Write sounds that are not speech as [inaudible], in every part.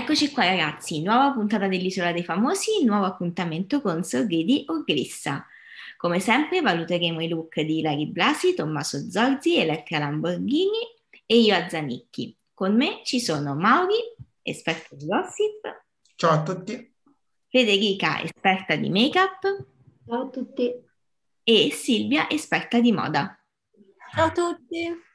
Eccoci qua ragazzi, nuova puntata dell'Isola dei Famosi, nuovo appuntamento con Sorridi o Grissa. Come sempre valuteremo i look di Larry Blasi, Tommaso Zorzi, Elettra Lamborghini e io a Zanicchi. Con me ci sono Mauri, esperto di gossip. Ciao a tutti. Federica, esperta di make-up. Ciao a tutti. E Silvia, esperta di moda. Ciao a tutti.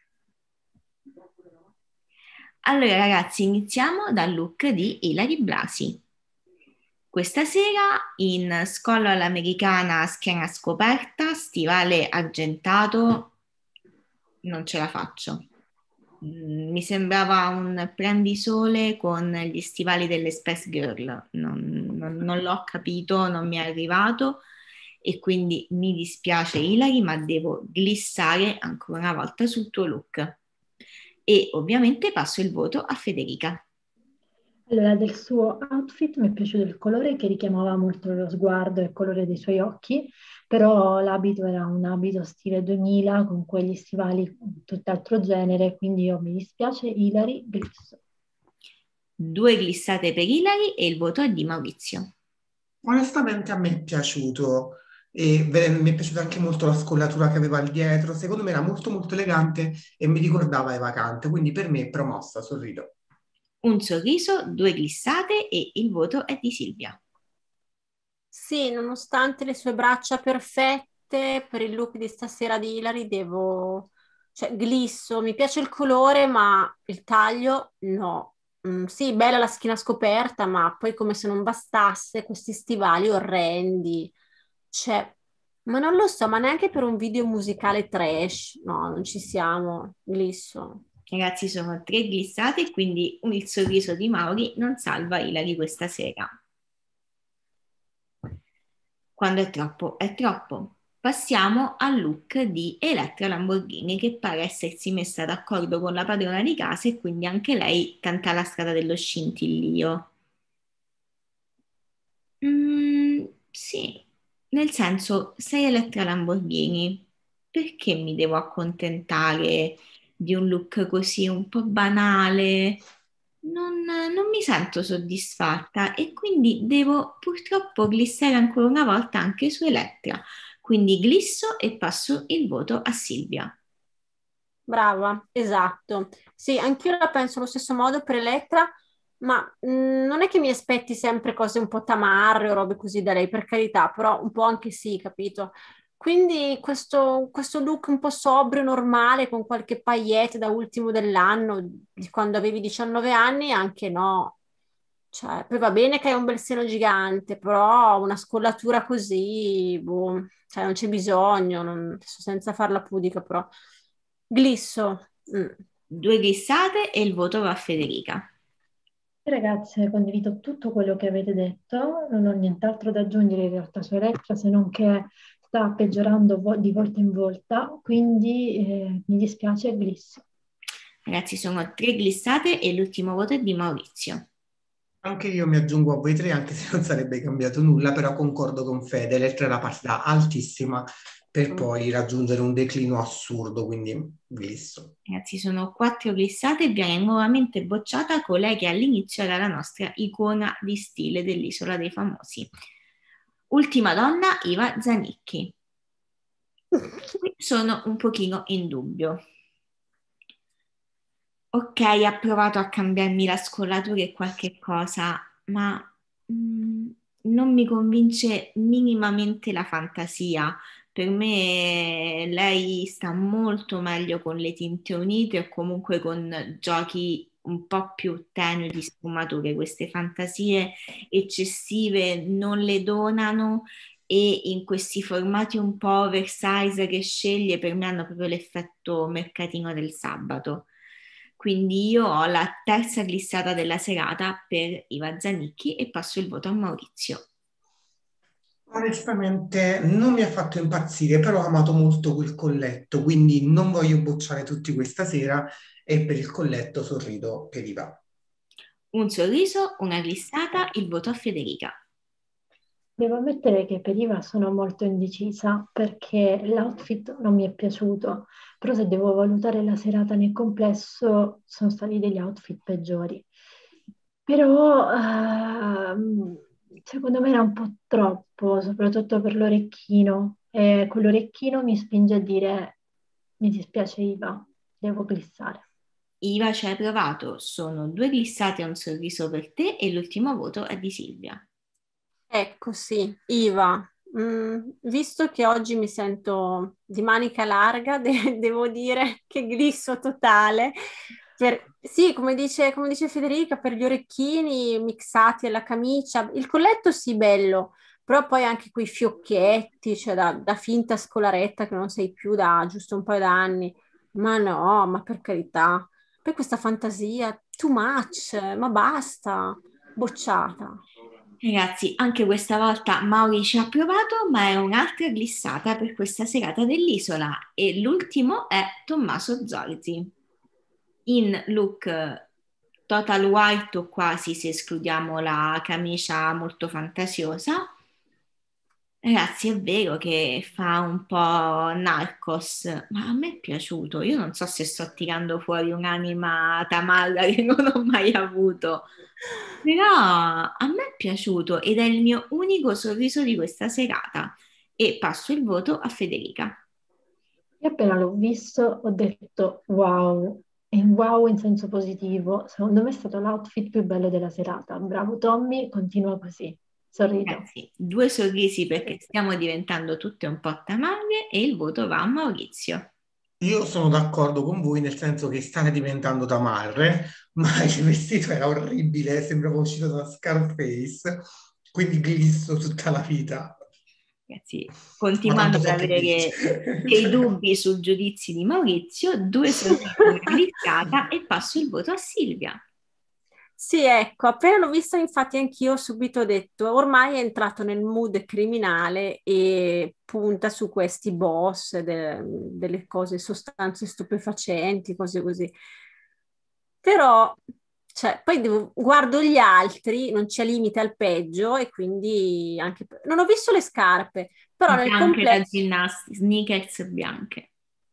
Allora ragazzi, iniziamo dal look di Ilari Blasi. Questa sera in scollo all'americana, schiena scoperta, stivale argentato, non ce la faccio. Mm, mi sembrava un prendisole con gli stivali delle Space Girl, non, non, non l'ho capito, non mi è arrivato e quindi mi dispiace Ilari, ma devo glissare ancora una volta sul tuo look e ovviamente passo il voto a Federica. Allora, del suo outfit mi è piaciuto il colore che richiamava molto lo sguardo e il colore dei suoi occhi, però l'abito era un abito stile 2000 con quegli stivali tutt'altro genere, quindi io mi dispiace Ilari Grisso. Due glissate per Ilari e il voto è di Maurizio. Onestamente a me è piaciuto, e mi è piaciuta anche molto la scollatura che aveva al dietro, secondo me era molto molto elegante e mi ricordava Eva Kant, quindi per me è promossa, sorrido. Un sorriso, due glissate e il voto è di Silvia. Sì, nonostante le sue braccia perfette, per il look di stasera di Hilary devo... Cioè, glisso, mi piace il colore, ma il taglio no. Mm, sì, bella la schiena scoperta, ma poi come se non bastasse questi stivali orrendi c'è, cioè, ma non lo so, ma neanche per un video musicale trash. No, non ci siamo. Glisso. Ragazzi, sono tre glissate, quindi il sorriso di Mauri non salva Ilari questa sera. Quando è troppo, è troppo. Passiamo al look di Elettra Lamborghini che pare essersi messa d'accordo con la padrona di casa e quindi anche lei canta la strada dello scintillio. Mm, sì, nel senso, sei Elettra Lamborghini, perché mi devo accontentare di un look così un po' banale? Non, non mi sento soddisfatta e quindi devo purtroppo glissare ancora una volta anche su Elettra. Quindi glisso e passo il voto a Silvia. Brava, esatto. Sì, anch'io la penso allo stesso modo per Elettra, ma mm, non è che mi aspetti sempre cose un po' tamarre o robe così da lei, per carità, però un po' anche sì, capito? Quindi questo, questo look un po' sobrio, normale, con qualche paillette da ultimo dell'anno, di quando avevi 19 anni, anche no. Cioè, poi va bene che hai un bel seno gigante, però una scollatura così, boh, cioè non c'è bisogno, non, senza farla pudica però. Glisso. Mm. Due glissate e il voto va a Federica. Ragazze, condivido tutto quello che avete detto, non ho nient'altro da aggiungere in realtà su Elettra se non che sta peggiorando vo- di volta in volta, quindi eh, mi dispiace Gliss. Ragazzi, sono tre glissate e l'ultimo voto è di Maurizio. Anche io mi aggiungo a voi tre, anche se non sarebbe cambiato nulla, però concordo con Fede, Elettra è una partita altissima, per mm. poi raggiungere un declino assurdo, quindi glisso. Ragazzi, sono quattro glissate e viene nuovamente bocciata colei che all'inizio era la nostra icona di stile dell'Isola dei Famosi. Ultima donna, Iva Zanicchi. Qui sono un pochino in dubbio. Ok, ha provato a cambiarmi la scollatura e qualche cosa, ma mh, mm, non mi convince minimamente la fantasia per me lei sta molto meglio con le tinte unite o comunque con giochi un po' più tenui di sfumature, queste fantasie eccessive non le donano e in questi formati un po' oversize che sceglie per me hanno proprio l'effetto mercatino del sabato. Quindi io ho la terza glissata della serata per Iva Zanicchi e passo il voto a Maurizio. Onestamente non mi ha fatto impazzire, però ho amato molto quel colletto, quindi non voglio bocciare tutti questa sera e per il colletto sorrido per i va. Un sorriso, una glissata, il voto a Federica. Devo ammettere che per Iva sono molto indecisa perché l'outfit non mi è piaciuto, però se devo valutare la serata nel complesso sono stati degli outfit peggiori. Però uh, secondo me era un po' troppo, soprattutto per l'orecchino. E con mi spinge a dire mi dispiace Iva, devo glissare. Iva ci hai provato, sono due glissate e un sorriso per te e l'ultimo voto è di Silvia. Ecco sì, Iva, Mm, visto che oggi mi sento di manica larga, [laughs] de- devo dire che glisso totale, per, sì, come dice, come dice, Federica, per gli orecchini mixati alla camicia, il colletto sì, bello, però poi anche quei fiocchetti, cioè da, da finta scolaretta che non sei più da giusto un paio d'anni. Ma no, ma per carità. Poi questa fantasia, too much, ma basta, bocciata. Ragazzi, anche questa volta Mauri ci ha provato, ma è un'altra glissata per questa serata dell'isola e l'ultimo è Tommaso Zorzi in look eh, total white o quasi se escludiamo la camicia molto fantasiosa. Ragazzi, è vero che fa un po' narcos, ma a me è piaciuto. Io non so se sto tirando fuori un'anima tamalla che [laughs] non ho mai avuto, però a me è piaciuto ed è il mio unico sorriso di questa serata. E passo il voto a Federica. Io appena l'ho visto ho detto wow, e wow in senso positivo. Secondo me è stato l'outfit più bello della serata. Bravo Tommy, continua così. Sorrido. Ragazzi, due sorrisi perché stiamo diventando tutte un po' tamaglie e il voto va a Maurizio. Io sono d'accordo con voi nel senso che state diventando tamarre, [laughs] ma il vestito era orribile, eh, sembrava uscito da Scarface, quindi glisso tutta la vita. Ragazzi, continuando ad avere dei dubbi sul giudizio di Maurizio, due sorprese [laughs] cliccata e passo il voto a Silvia. Sì, ecco, appena l'ho vista infatti anch'io ho subito detto, ormai è entrato nel mood criminale e punta su questi boss, de- delle cose, sostanze stupefacenti, cose così. Però cioè, poi devo, guardo gli altri, non c'è limite al peggio e quindi anche... Non ho visto le scarpe, però bianche nel complesso... ginnastica, sneakers bianche.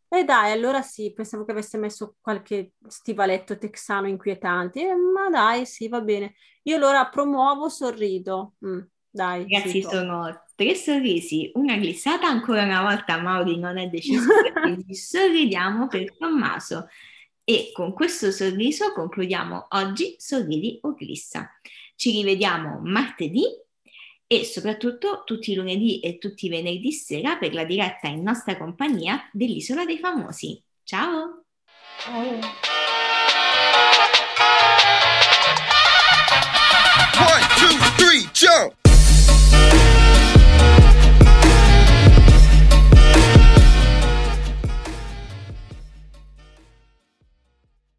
E eh dai, allora sì, pensavo che avesse messo qualche stivaletto texano inquietante, eh, ma dai, sì, va bene. Io allora promuovo, sorrido. Mm, dai. Ragazzi, sito. sono tre sorrisi, una glissata ancora una volta, Mauri non è deciso, [laughs] quindi sorridiamo per Tommaso. E con questo sorriso concludiamo oggi Sorridi o oh Glissa. Ci rivediamo martedì e soprattutto tutti i lunedì e tutti i venerdì sera per la diretta in nostra compagnia dell'Isola dei Famosi. Ciao! Ciao!